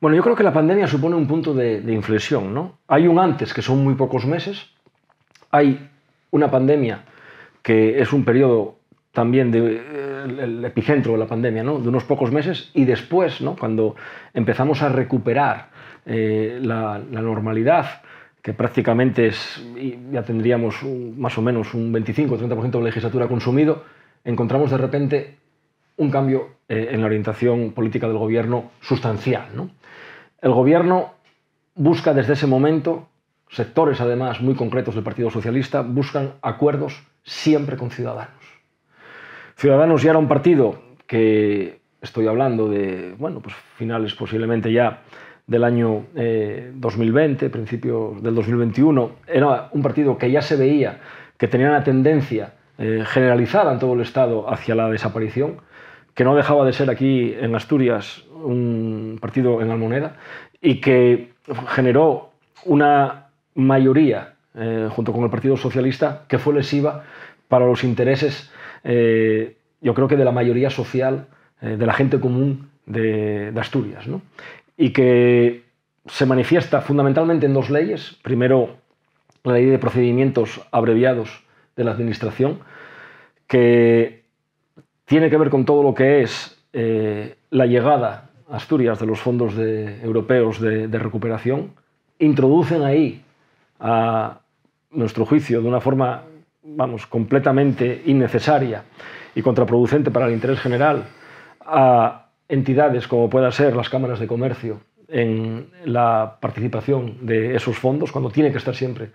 Bueno, yo creo que la pandemia supone un punto de, inflexión, ¿no? Hay un antes, que son muy pocos meses, hay una pandemia que es un periodo también del eh, epicentro de la pandemia, de unos pocos meses, y después, cuando empezamos a recuperar eh, la, normalidad, que prácticamente es, ya tendríamos más o menos un 25-30% de la legislatura consumido, encontramos de repente un cambio eh, en la orientación política del gobierno sustancial. ¿no? El gobierno busca desde ese momento, sectores además muy concretos del Partido Socialista, buscan acuerdos siempre con Ciudadanos. Ciudadanos ya era un partido que estoy hablando de, bueno, pues finales posiblemente ya del año 2020, eh, principios del 2021, era un partido que ya se veía que tenía una tendencia eh, generalizada en todo el Estado hacia la desaparición, que no dejaba de ser aquí en Asturias un partido en Almoneda y que generó una mayoría eh, junto con el Partido Socialista que fue lesiva para los intereses, eh, yo creo que de la mayoría social, eh, de la gente común de, de Asturias. ¿no? Y que se manifiesta fundamentalmente en dos leyes. Primero, la ley de procedimientos abreviados de la Administración, que tiene que ver con todo lo que es eh, la llegada a Asturias de los fondos europeos de, recuperación, introducen ahí, a nuestro juicio, de una forma vamos, completamente innecesaria y contraproducente para el interés general, a entidades como puedan ser las cámaras de comercio en la participación de esos fondos, cuando tiene que estar siempre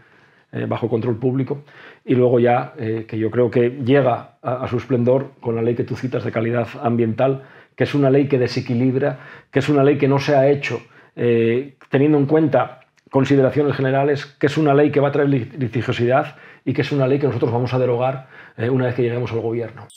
eh, bajo control público, y luego ya, eh, que yo creo que llega a, su esplendor con la ley que tú citas de calidad ambiental, que es una ley que desequilibra, que es una ley que no se ha hecho eh, teniendo en cuenta consideraciones generales, que es una ley que va a traer litigiosidad y que es una ley que nosotros vamos a derogar una vez que lleguemos al gobierno.